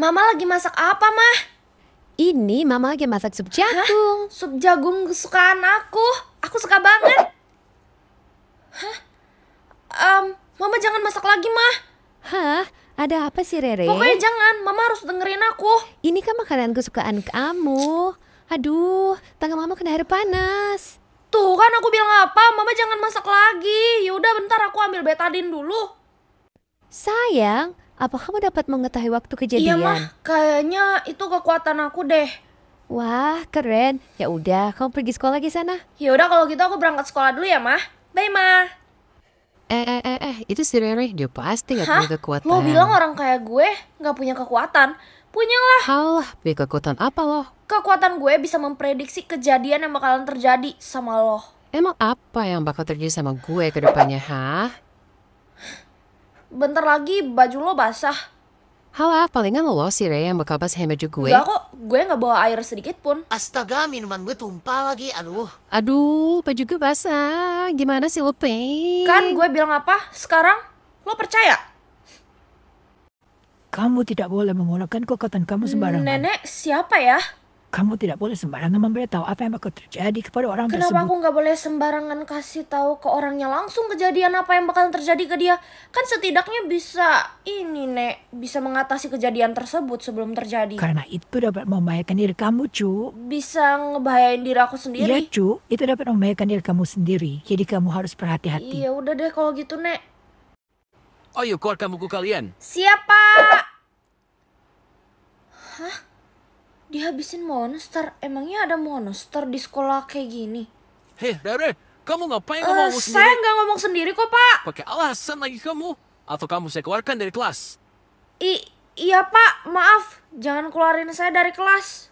Mama lagi masak apa, Mah? Ini Mama lagi masak sup jagung. Hah? Sup jagung kesukaan aku. Aku suka banget. Hah? Um, Mama jangan masak lagi, Mah. Hah? Ada apa sih, Rere? Pokoknya jangan. Mama harus dengerin aku. Ini kan makanan kesukaan kamu. Aduh, tangan Mama kena air panas. Tuh kan aku bilang apa, mama jangan masak lagi. Yaudah bentar aku ambil betadin dulu. Sayang, apa kamu dapat mengetahui waktu kejadian? Iya mah, kayaknya itu kekuatan aku deh. Wah, keren. Ya udah, kamu pergi sekolah lagi sana. Ya udah kalau gitu aku berangkat sekolah dulu ya, mah. Bye, mah. Eh, eh, eh, eh, itu si Rere, dia pasti gak Hah? punya kekuatan. Lo bilang orang kayak gue gak punya kekuatan? Punyalah. Halah, punya kekuatan apa loh? Kekuatan gue bisa memprediksi kejadian yang bakalan terjadi sama lo. Emang apa yang bakal terjadi sama gue ke depannya, ha? bentar lagi baju lo basah. Hala, palingan lo sih Rey, yang bakal pas juga. gue. Enggak kok, gue nggak bawa air sedikit pun. Astaga, minuman gue tumpah lagi, aduh. Aduh, baju gue basah. Gimana sih lo, Peng? Kan gue bilang apa? Sekarang lo percaya? Kamu tidak boleh menggunakan kekuatan kamu sembarangan. Nenek siapa ya? kamu tidak boleh sembarangan memberitahu apa yang bakal terjadi kepada orang Kenapa tersebut. Kenapa aku nggak boleh sembarangan kasih tahu ke orangnya langsung kejadian apa yang bakal terjadi ke dia? Kan setidaknya bisa ini, Nek, bisa mengatasi kejadian tersebut sebelum terjadi. Karena itu dapat membahayakan diri kamu, Cu. Bisa ngebahayain diri aku sendiri? Iya, Cu. Itu dapat membahayakan diri kamu sendiri. Jadi kamu harus berhati-hati. Iya, udah deh kalau gitu, Nek. Oh Ayo keluarkan buku kalian. Siapa? Hah? Dihabisin monster? Emangnya ada monster di sekolah kayak gini? Hei, Rere, kamu ngapain uh, ngomong saya sendiri? Saya nggak ngomong sendiri kok, Pak. Pakai alasan lagi kamu? Atau kamu saya keluarkan dari kelas? I iya, Pak. Maaf. Jangan keluarin saya dari kelas.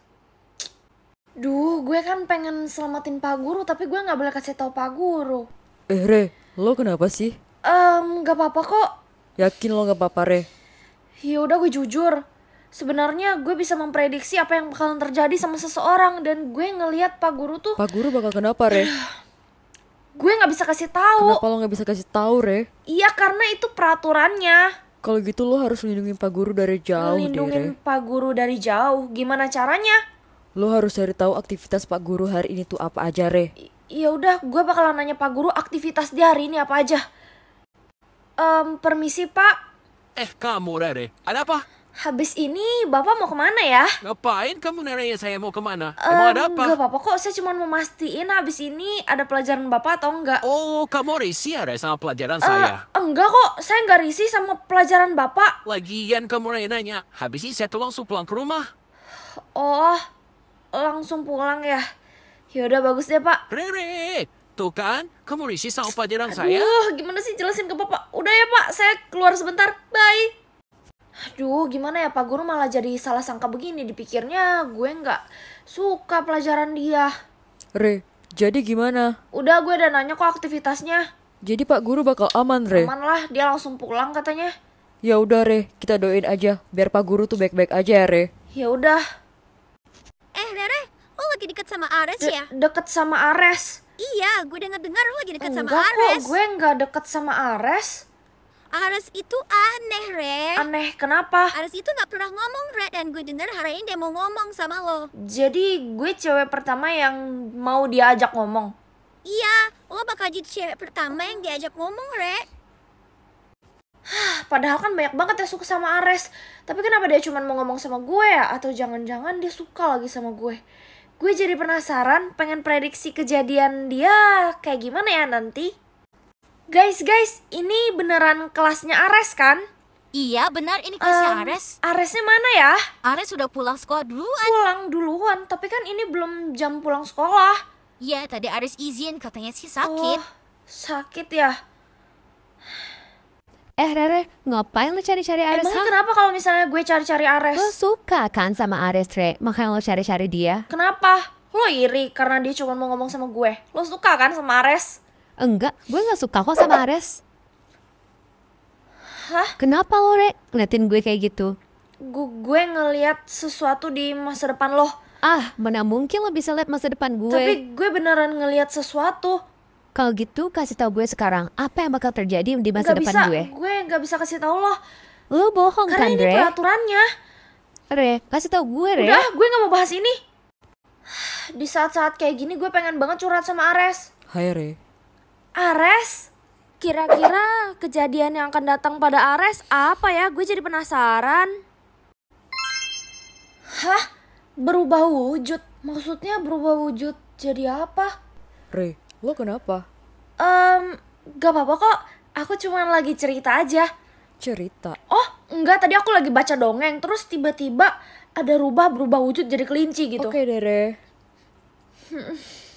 Duh, gue kan pengen selamatin Pak Guru, tapi gue nggak boleh kasih tau Pak Guru. Eh, Re, lo kenapa sih? um, nggak apa-apa kok. Yakin lo nggak apa-apa, Re? Ya udah gue jujur sebenarnya gue bisa memprediksi apa yang bakalan terjadi sama seseorang dan gue ngelihat pak guru tuh pak guru bakal kenapa re gue nggak bisa kasih tahu kenapa lo nggak bisa kasih tahu re iya karena itu peraturannya kalau gitu lo harus melindungi pak guru dari jauh Melindungi pak guru dari jauh gimana caranya lo harus cari tahu aktivitas pak guru hari ini tuh apa aja re ya udah gue bakalan nanya pak guru aktivitas di hari ini apa aja um, permisi pak eh kamu re? ada apa Habis ini bapak mau kemana ya? Ngapain kamu nanya saya mau kemana? Um, Emang ada apa? Gak apa-apa kok, saya cuma mau mastiin habis ini ada pelajaran bapak atau enggak. Oh, kamu risih ada sama pelajaran uh, saya? Enggak kok, saya enggak risih sama pelajaran bapak. Lagian kamu nanya, habis ini saya langsung pulang ke rumah. Oh, langsung pulang ya? Yaudah bagus deh pak. Rere, tuh kan, kamu risih sama pelajaran Aduh, saya? Aduh, gimana sih jelasin ke bapak? Udah ya pak, saya keluar sebentar, bye. Aduh, gimana ya Pak Guru malah jadi salah sangka begini. Dipikirnya gue nggak suka pelajaran dia. Re, jadi gimana? Udah gue udah nanya kok aktivitasnya. Jadi Pak Guru bakal aman, Re. Aman lah, dia langsung pulang katanya. Ya udah, Re, kita doain aja biar Pak Guru tuh baik-baik aja ya, Re. Ya udah. Eh, Rere, lo lagi deket sama Ares De ya? Deket sama Ares? Iya, gue dengar dengar lo lagi deket enggak sama Ares. Enggak gue nggak deket sama Ares. Aras itu aneh, Red. Aneh, kenapa? Aras itu gak pernah ngomong, Red. Dan gue denger hari ini dia mau ngomong sama lo. Jadi gue cewek pertama yang mau dia ajak ngomong? Iya, lo bakal jadi cewek pertama yang diajak ngomong, Red. Padahal kan banyak banget yang suka sama Ares. Tapi kenapa dia cuma mau ngomong sama gue ya? Atau jangan-jangan dia suka lagi sama gue? Gue jadi penasaran, pengen prediksi kejadian dia kayak gimana ya nanti. Guys, guys, ini beneran kelasnya Ares kan? Iya, benar ini kelasnya um, Ares. Aresnya mana ya? Ares sudah pulang sekolah duluan. Pulang duluan, tapi kan ini belum jam pulang sekolah. Iya, tadi Ares izin, katanya sih sakit. Oh, sakit ya? Eh Rere, ngapain lo cari-cari Ares? Emang kenapa kalau misalnya gue cari-cari Ares? Lo suka kan sama Ares, Re? Makanya lo cari-cari dia. Kenapa? Lo iri karena dia cuma mau ngomong sama gue. Lo suka kan sama Ares? Enggak, gue gak suka kok sama Ares Hah? Kenapa lo, Rek? Ngeliatin gue kayak gitu Gu Gue ngeliat sesuatu di masa depan lo Ah, mana mungkin lo bisa lihat masa depan gue Tapi gue beneran ngeliat sesuatu Kalau gitu kasih tau gue sekarang Apa yang bakal terjadi di masa gak depan bisa. gue Gue gak bisa kasih tau lo Lo bohong Karena kan, Re? Karena ini peraturannya Re, kasih tau gue, Re Udah, gue gak mau bahas ini Di saat-saat kayak gini gue pengen banget curhat sama Ares Hai, Re Ares? Kira-kira kejadian yang akan datang pada Ares apa ya? Gue jadi penasaran. Hah? Berubah wujud? Maksudnya berubah wujud jadi apa? Re, lo kenapa? Um, gak apa-apa kok. Aku cuma lagi cerita aja. Cerita? Oh, enggak. Tadi aku lagi baca dongeng. Terus tiba-tiba ada rubah berubah wujud jadi kelinci gitu. Oke, okay, Dere.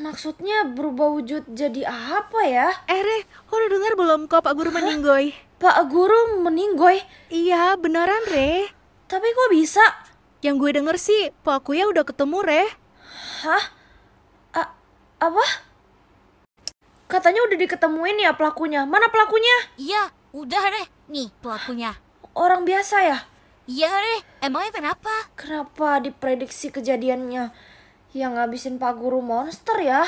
Maksudnya berubah wujud jadi apa ya? Eh Re, lo udah dengar belum kok Pak Guru meninggoy? Pak Guru meninggoy? Iya, beneran Re. Tapi kok bisa? Yang gue denger sih, Pak Kuya udah ketemu Re. Hah? A apa? Katanya udah diketemuin ya pelakunya. Mana pelakunya? Iya, udah Re. Nih pelakunya. Orang biasa ya? Iya Re, emangnya kenapa? Kenapa diprediksi kejadiannya? yang ngabisin Pak Guru monster ya?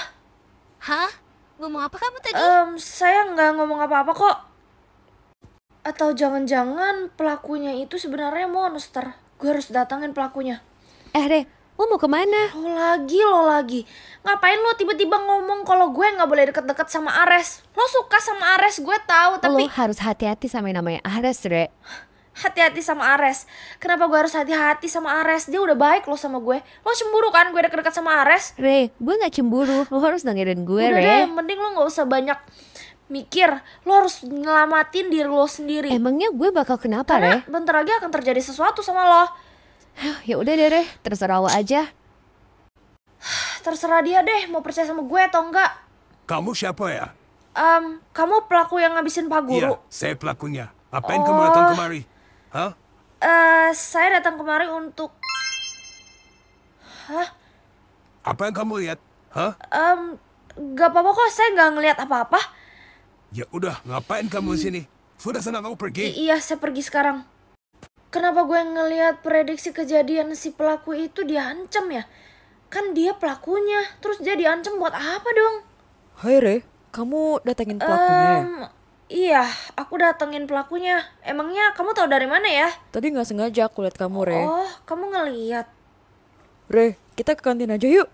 Hah? Ngomong apa kamu tadi? Um, saya nggak ngomong apa-apa kok. Atau jangan-jangan pelakunya itu sebenarnya monster. Gue harus datangin pelakunya. Eh deh, lo mau kemana? Lo lagi, lo lagi. Ngapain lo tiba-tiba ngomong kalau gue nggak boleh deket-deket sama Ares? Lo suka sama Ares, gue tahu tapi... Lo harus hati-hati sama yang namanya Ares, Re hati-hati sama Ares. Kenapa gue harus hati-hati sama Ares? Dia udah baik loh sama gue. Lo cemburu kan gue deket-deket sama Ares? Re, gue gak cemburu. Lo harus dengerin gue, udah Re. Deh, mending lo gak usah banyak mikir. Lo harus ngelamatin diri lo sendiri. Emangnya gue bakal kenapa, Karena bentar lagi akan terjadi sesuatu sama lo. ya udah deh, Re. Terserah lo aja. Terserah dia deh, mau percaya sama gue atau enggak. Kamu siapa ya? Um, kamu pelaku yang ngabisin Pak Guru? Iya, saya pelakunya. Apa yang oh. kamu datang oh. kemari? Hah? Uh, saya datang kemari untuk... Hah? Apa yang kamu lihat? Hah? Um, gak apa-apa kok, saya gak ngeliat apa-apa. Ya udah, ngapain kamu hmm. sini? Sudah senang kamu pergi. I iya, saya pergi sekarang. Kenapa gue ngelihat prediksi kejadian si pelaku itu diancam ya? Kan dia pelakunya, terus jadi ancam buat apa dong? Hai Re, kamu datengin pelakunya? Um, Iya, aku datengin pelakunya. Emangnya kamu tahu dari mana ya? Tadi nggak sengaja aku lihat kamu, Re. Oh, kamu ngeliat. Re, kita ke kantin aja yuk.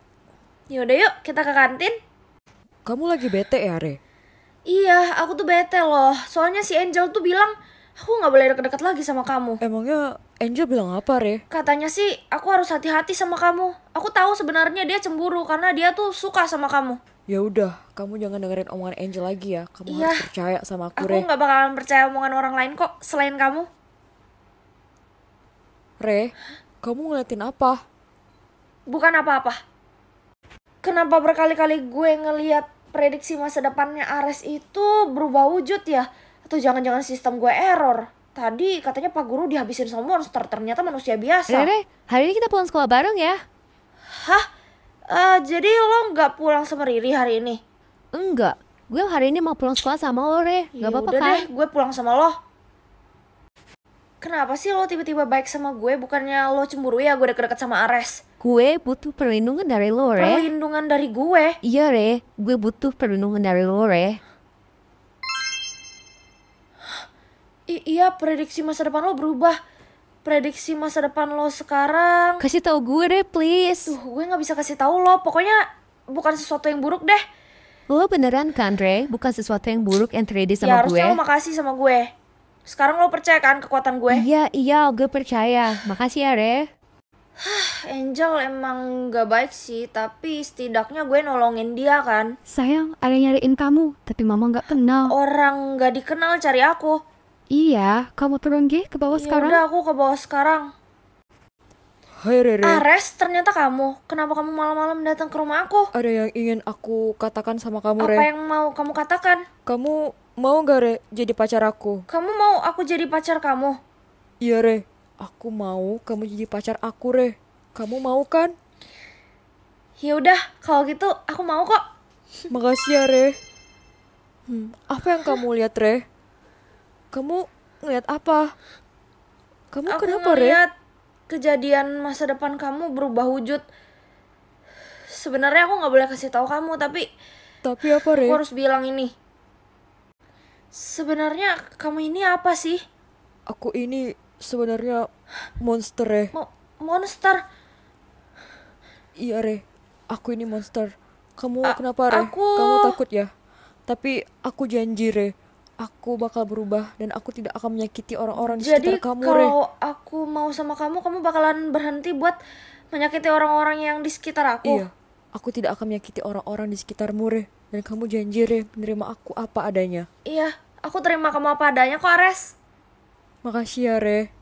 Yaudah yuk, kita ke kantin. Kamu lagi bete ya, Re? Iya, aku tuh bete loh. Soalnya si Angel tuh bilang, aku nggak boleh deket-deket lagi sama kamu. Emangnya Angel bilang apa, Re? Katanya sih, aku harus hati-hati sama kamu. Aku tahu sebenarnya dia cemburu karena dia tuh suka sama kamu ya udah kamu jangan dengerin omongan Angel lagi ya kamu iya. harus percaya sama aku, Re aku nggak bakalan percaya omongan orang lain kok selain kamu Re kamu ngeliatin apa bukan apa-apa kenapa berkali-kali gue ngeliat prediksi masa depannya Ares itu berubah wujud ya atau jangan-jangan sistem gue error tadi katanya pak guru dihabisin sama monster ternyata manusia biasa Re, eh, Re hari ini kita pulang sekolah bareng ya hah Uh, jadi lo nggak pulang sama Riri hari ini? Enggak, gue hari ini mau pulang sekolah sama lo, Re. Gak ya apa-apa kan? deh, gue pulang sama lo. Kenapa sih lo tiba-tiba baik sama gue? Bukannya lo cemburu ya gue deket-deket sama Ares? Gue butuh perlindungan dari lo, Re. Perlindungan dari gue? Iya, Re. Gue butuh perlindungan dari lo, Re. I iya, prediksi masa depan lo berubah prediksi masa depan lo sekarang. Kasih tahu gue deh, please. Duh, gue nggak bisa kasih tahu lo. Pokoknya bukan sesuatu yang buruk deh. Lo beneran kan, Dre? Bukan sesuatu yang buruk yang terjadi sama ya, gue. Ya, harusnya lo makasih sama gue. Sekarang lo percaya kan kekuatan gue? Iya, iya, gue percaya. Makasih ya, Re. Angel emang gak baik sih, tapi setidaknya gue nolongin dia kan. Sayang, ada nyariin kamu, tapi mama gak kenal. Orang gak dikenal cari aku. Iya, kamu turun gih ke bawah Yaudah, sekarang. Udah aku ke bawah sekarang. Hai Rere. Ares, ternyata kamu. Kenapa kamu malam-malam datang ke rumah aku? Ada yang ingin aku katakan sama kamu, Re. Apa yang mau kamu katakan? Kamu mau gak, Re, jadi pacar aku? Kamu mau aku jadi pacar kamu? Iya, Re. Aku mau kamu jadi pacar aku, Re. Kamu mau kan? Ya udah, kalau gitu aku mau kok. Makasih ya, Re. Hmm, apa yang kamu lihat, Re? kamu ngeliat apa kamu aku kenapa ngeliat Re? kejadian masa depan kamu berubah wujud sebenarnya aku nggak boleh kasih tahu kamu tapi tapi apa Re? aku harus bilang ini sebenarnya kamu ini apa sih aku ini sebenarnya monster Re. Mo monster iya Re aku ini monster kamu A kenapa Re? Aku... kamu takut ya tapi aku janji Re aku bakal berubah dan aku tidak akan menyakiti orang-orang di sekitar kamu. Jadi kalau Re. aku mau sama kamu, kamu bakalan berhenti buat menyakiti orang-orang yang di sekitar aku. Iya. Aku tidak akan menyakiti orang-orang di sekitarmu, Re. Dan kamu janji, Re, menerima aku apa adanya. Iya, aku terima kamu apa adanya kok, Ares. Makasih ya, Re.